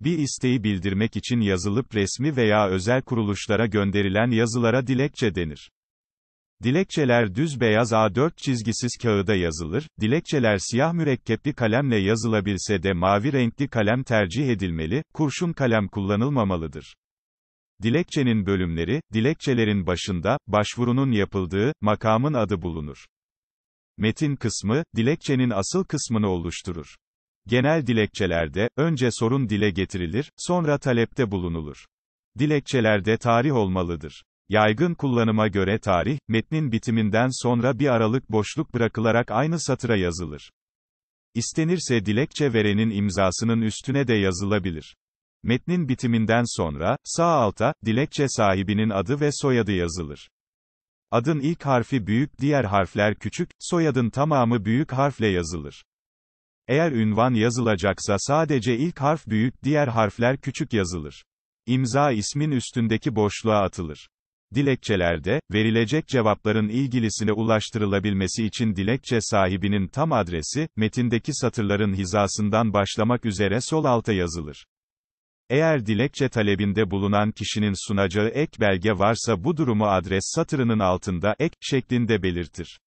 bir isteği bildirmek için yazılıp resmi veya özel kuruluşlara gönderilen yazılara dilekçe denir. Dilekçeler düz beyaz A4 çizgisiz kağıda yazılır, dilekçeler siyah mürekkepli kalemle yazılabilse de mavi renkli kalem tercih edilmeli, kurşun kalem kullanılmamalıdır. Dilekçenin bölümleri, dilekçelerin başında, başvurunun yapıldığı, makamın adı bulunur. Metin kısmı, dilekçenin asıl kısmını oluşturur. Genel dilekçelerde, önce sorun dile getirilir, sonra talepte bulunulur. Dilekçelerde tarih olmalıdır. Yaygın kullanıma göre tarih, metnin bitiminden sonra bir aralık boşluk bırakılarak aynı satıra yazılır. İstenirse dilekçe verenin imzasının üstüne de yazılabilir. Metnin bitiminden sonra, sağ alta, dilekçe sahibinin adı ve soyadı yazılır. Adın ilk harfi büyük, diğer harfler küçük, soyadın tamamı büyük harfle yazılır. Eğer ünvan yazılacaksa sadece ilk harf büyük, diğer harfler küçük yazılır. İmza ismin üstündeki boşluğa atılır. Dilekçelerde, verilecek cevapların ilgilisine ulaştırılabilmesi için dilekçe sahibinin tam adresi, metindeki satırların hizasından başlamak üzere sol alta yazılır. Eğer dilekçe talebinde bulunan kişinin sunacağı ek belge varsa bu durumu adres satırının altında ek şeklinde belirtir.